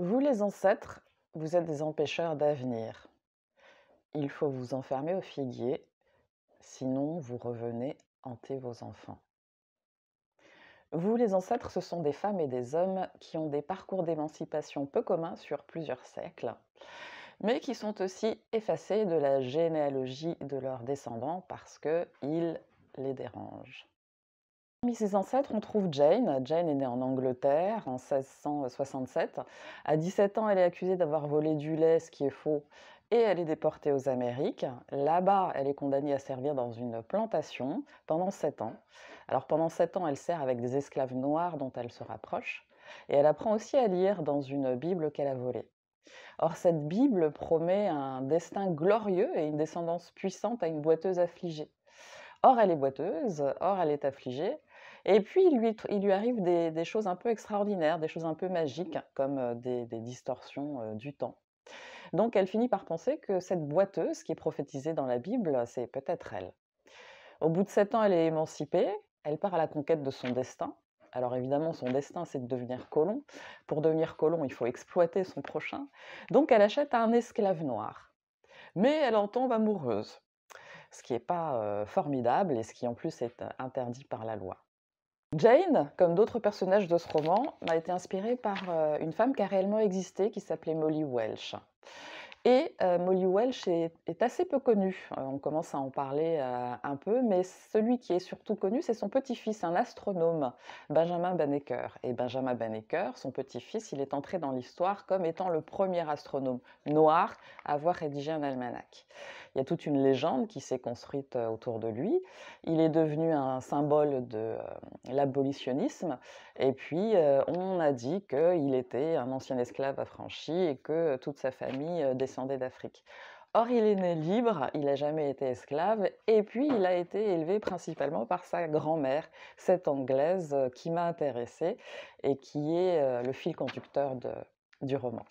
Vous les ancêtres, vous êtes des empêcheurs d'avenir. Il faut vous enfermer au figuier, sinon vous revenez hanter vos enfants. Vous les ancêtres, ce sont des femmes et des hommes qui ont des parcours d'émancipation peu communs sur plusieurs siècles, mais qui sont aussi effacés de la généalogie de leurs descendants parce qu'ils les dérangent. Parmi ses ancêtres, on trouve Jane. Jane est née en Angleterre en 1667. À 17 ans, elle est accusée d'avoir volé du lait, ce qui est faux, et elle est déportée aux Amériques. Là-bas, elle est condamnée à servir dans une plantation pendant 7 ans. Alors pendant 7 ans, elle sert avec des esclaves noirs dont elle se rapproche, et elle apprend aussi à lire dans une Bible qu'elle a volée. Or, cette Bible promet un destin glorieux et une descendance puissante à une boiteuse affligée. Or, elle est boiteuse, or, elle est affligée, et puis, il lui, arrive des, choses un peu extraordinaires, des choses un peu magiques, mmh. comme des, distorsions du temps. Donc, elle finit par penser que cette boiteuse qui est prophétisée dans la Bible, c'est peut-être elle. Au bout de sept ans, elle est émancipée. Elle part à la conquête de son destin. Alors évidemment, son destin, c'est de devenir colon. Pour devenir colon, il faut exploiter son prochain. Donc, elle achète un esclave noir. Mais elle en tombe amoureuse, ce qui n'est pas formidable et ce qui en plus est interdit par la loi. Jane, comme d'autres personnages de ce roman, a été inspirée par euh, une femme qui a réellement existé, qui s'appelait Molly Welsh. Et euh, Molly Welch est, assez peu connue. Euh, on commence à en parler euh, un peu, mais celui qui est surtout connu, c'est son petit-fils, un astronome, Benjamin Banneker. Et Benjamin Banneker, son petit-fils, il est entré dans l'histoire comme étant le premier astronome noir à avoir rédigé un almanach. Il y a toute une légende qui s'est construite autour de lui. Il est devenu un symbole de l'abolitionnisme. Et puis, on a dit qu'il était un ancien esclave affranchi et que toute sa famille descendait d'Afrique. Or, il est né libre, il n'a jamais été esclave, et puis il a été élevé principalement par sa grand-mère, cette Anglaise euh, qui m'a intéressée et qui est euh, le fil conducteur du roman.